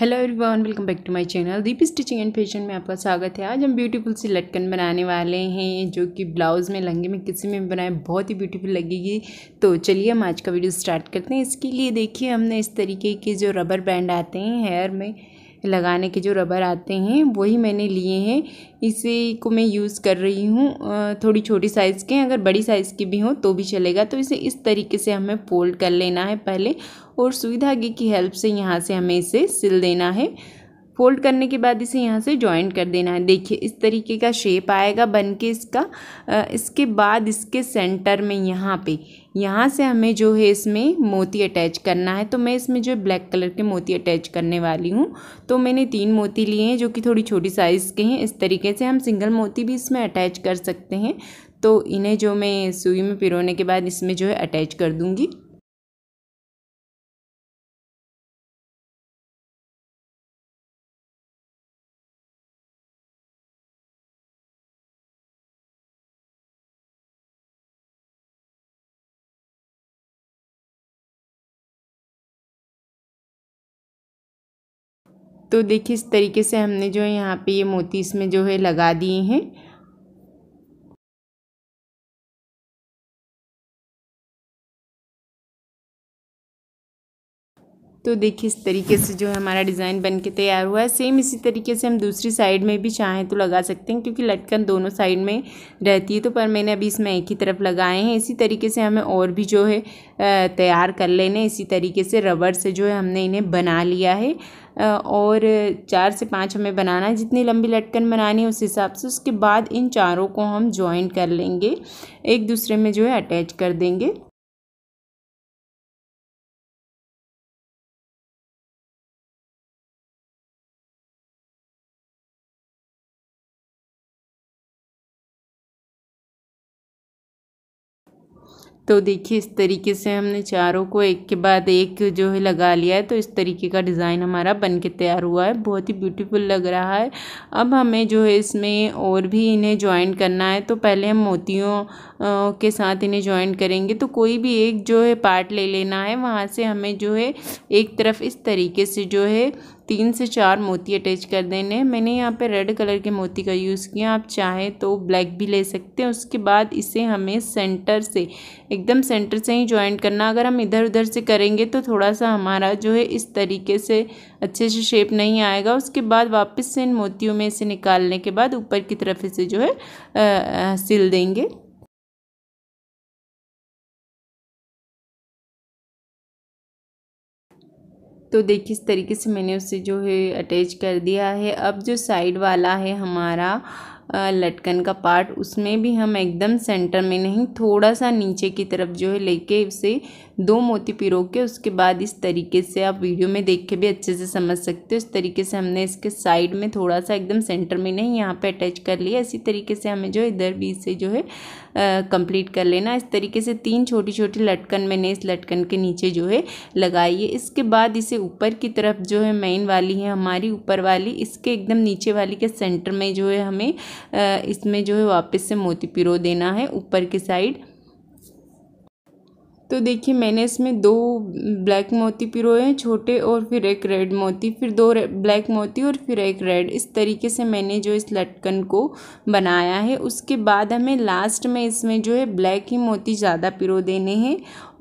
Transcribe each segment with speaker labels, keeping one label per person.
Speaker 1: hello everyone welcome back to my channel Deep stitching and fashion में आपका स्वागत है आज हम ब्यूटीफुल सी लटकन बनाने वाले हैं जो कि ब्लाउज़ में लहंगे में किसी में बनाए बहुत ही ब्यूटीफुल लगेगी तो चलिए हम आज का वीडियो स्टार्ट करते हैं इसके लिए देखिए हमने इस तरीके के जो रबर बैंड आते हैं हेयर में लगाने के जो रबर आते हैं वही मैंने लिए हैं इसी को मैं यूज़ कर रही हूँ थोड़ी छोटी साइज़ के अगर बड़ी साइज़ के भी हों तो भी चलेगा तो इसे इस तरीके से हमें फोल्ड कर लेना है पहले और सुई धागे की हेल्प से यहाँ से हमें इसे सिल देना है फोल्ड करने के बाद इसे यहाँ से ज्वाइंट कर देना है देखिए इस तरीके का शेप आएगा बन के इसका इसके बाद इसके सेंटर में यहाँ पे यहाँ से हमें जो है इसमें मोती अटैच करना है तो मैं इसमें जो ब्लैक कलर के मोती अटैच करने वाली हूँ तो मैंने तीन मोती लिए हैं जो कि थोड़ी छोटी साइज़ के हैं इस तरीके से हम सिंगल मोती भी इसमें अटैच कर सकते हैं तो इन्हें जो मैं सुई में पिरोने के बाद इसमें जो है अटैच कर दूँगी तो देखिए इस तरीके से हमने जो है यहाँ पे ये मोती इसमें जो है लगा दिए हैं तो देखिए इस तरीके से जो है हमारा डिज़ाइन बन के तैयार हुआ है सेम इसी तरीके से हम दूसरी साइड में भी चाहें तो लगा सकते हैं क्योंकि लटकन दोनों साइड में रहती है तो पर मैंने अभी इसमें एक ही तरफ लगाए हैं इसी तरीके से हमें और भी जो है तैयार कर लेने इसी तरीके से रबर से जो है हमने इन्हें बना लिया है और चार से पाँच हमें बनाना है जितनी लंबी लटकन बनानी है उस हिसाब से उसके बाद इन चारों को हम जॉइंट कर लेंगे एक दूसरे में जो है अटैच कर देंगे तो देखिए इस तरीके से हमने चारों को एक के बाद एक जो है लगा लिया है तो इस तरीके का डिज़ाइन हमारा बन के तैयार हुआ है बहुत ही ब्यूटीफुल लग रहा है अब हमें जो है इसमें और भी इन्हें ज्वाइन करना है तो पहले हम मोतियों के साथ इन्हें ज्वाइन करेंगे तो कोई भी एक जो है पार्ट ले लेना है वहाँ से हमें जो है एक तरफ इस तरीके से जो है तीन से चार मोती अटैच कर देने मैंने यहाँ पे रेड कलर के मोती का यूज़ किया आप चाहें तो ब्लैक भी ले सकते हैं उसके बाद इसे हमें सेंटर से एकदम सेंटर से ही ज्वाइंट करना अगर हम इधर उधर से करेंगे तो थोड़ा सा हमारा जो है इस तरीके से अच्छे से शेप नहीं आएगा उसके बाद वापस से इन मोतियों में इसे निकालने के बाद ऊपर की तरफ इसे जो है आ, आ, सिल देंगे तो देखिए इस तरीके से मैंने उसे जो है अटैच कर दिया है अब जो साइड वाला है हमारा लटकन का पार्ट उसमें भी हम एकदम सेंटर में नहीं थोड़ा सा नीचे की तरफ जो है लेके उसे दो मोती पिरो के उसके बाद इस तरीके से आप वीडियो में देख के भी अच्छे से समझ सकते हो इस तरीके से हमने इसके साइड में थोड़ा सा एकदम सेंटर में नहीं यहाँ पे अटैच कर लिया इसी तरीके से हमें जो इधर भी इसे जो है कंप्लीट कर लेना इस तरीके से तीन छोटी छोटी लटकन मैंने इस लटकन के नीचे जो है लगाई है इसके बाद इसे ऊपर की तरफ जो है मेन वाली है हमारी ऊपर वाली इसके एकदम नीचे वाली के सेंटर में जो है हमें इसमें जो है वापस से मोती पिरो देना है ऊपर की साइड तो देखिए मैंने इसमें दो ब्लैक मोती पिरोए हैं छोटे और फिर एक रेड मोती फिर दो ब्लैक मोती और फिर एक रेड इस तरीके से मैंने जो इस लटकन को बनाया है उसके बाद हमें लास्ट में इसमें जो है ब्लैक ही मोती ज़्यादा पिरो देने हैं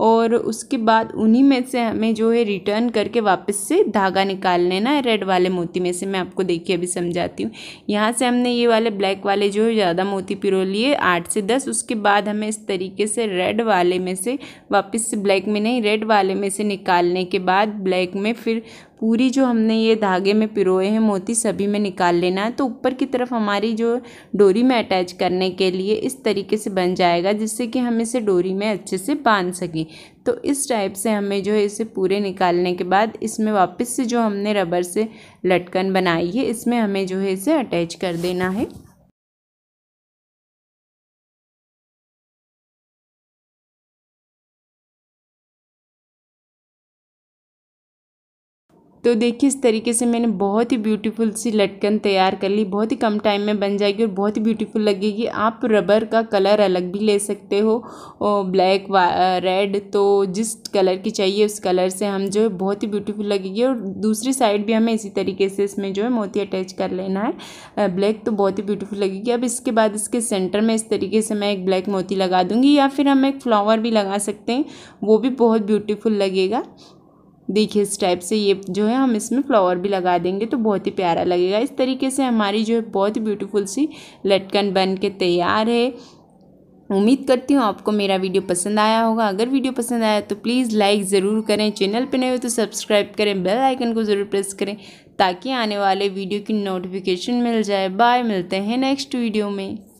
Speaker 1: और उसके बाद उन्हीं में से हमें जो है रिटर्न करके वापस से धागा निकाल लेना है रेड वाले मोती में से मैं आपको देखिए अभी समझाती हूँ यहाँ से हमने ये वाले ब्लैक वाले जो है ज़्यादा मोती पिरो लिए आठ से दस उसके बाद हमें इस तरीके से रेड वाले में से वापस से ब्लैक में नहीं रेड वाले में से निकालने के बाद ब्लैक में फिर पूरी जो हमने ये धागे में पिरोए हैं मोती सभी में निकाल लेना है तो ऊपर की तरफ हमारी जो डोरी में अटैच करने के लिए इस तरीके से बन जाएगा जिससे कि हम इसे डोरी में अच्छे से बांध सकें तो इस टाइप से हमें जो है इसे पूरे निकालने के बाद इसमें वापस से जो हमने रबर से लटकन बनाई है इसमें हमें जो है इसे अटैच कर देना है तो देखिए इस तरीके से मैंने बहुत ही ब्यूटीफुल सी लटकन तैयार कर ली बहुत ही कम टाइम में बन जाएगी और बहुत ही ब्यूटीफुल लगेगी आप रबर का कलर अलग भी ले सकते हो ब्लैक रेड तो जिस कलर की चाहिए उस कलर से हम जो है बहुत ही ब्यूटीफुल लगेगी और दूसरी साइड भी हमें इसी तरीके से इसमें जो है मोती अटैच कर लेना है ब्लैक तो बहुत ही ब्यूटीफुल लगेगी अब इसके बाद इसके सेंटर में इस तरीके से मैं एक ब्लैक मोती लगा दूँगी या फिर हम एक फ्लावर भी लगा सकते हैं वो भी बहुत ब्यूटीफुल लगेगा देखिए इस टाइप से ये जो है हम इसमें फ्लावर भी लगा देंगे तो बहुत ही प्यारा लगेगा इस तरीके से हमारी जो है बहुत ही ब्यूटीफुल सी लटकन बन के तैयार है उम्मीद करती हूँ आपको मेरा वीडियो पसंद आया होगा अगर वीडियो पसंद आया तो प्लीज़ लाइक ज़रूर करें चैनल पर नए हो तो सब्सक्राइब करें बेल आइकन को ज़रूर प्रेस करें ताकि आने वाले वीडियो की नोटिफिकेशन मिल जाए बाय मिलते हैं नेक्स्ट वीडियो में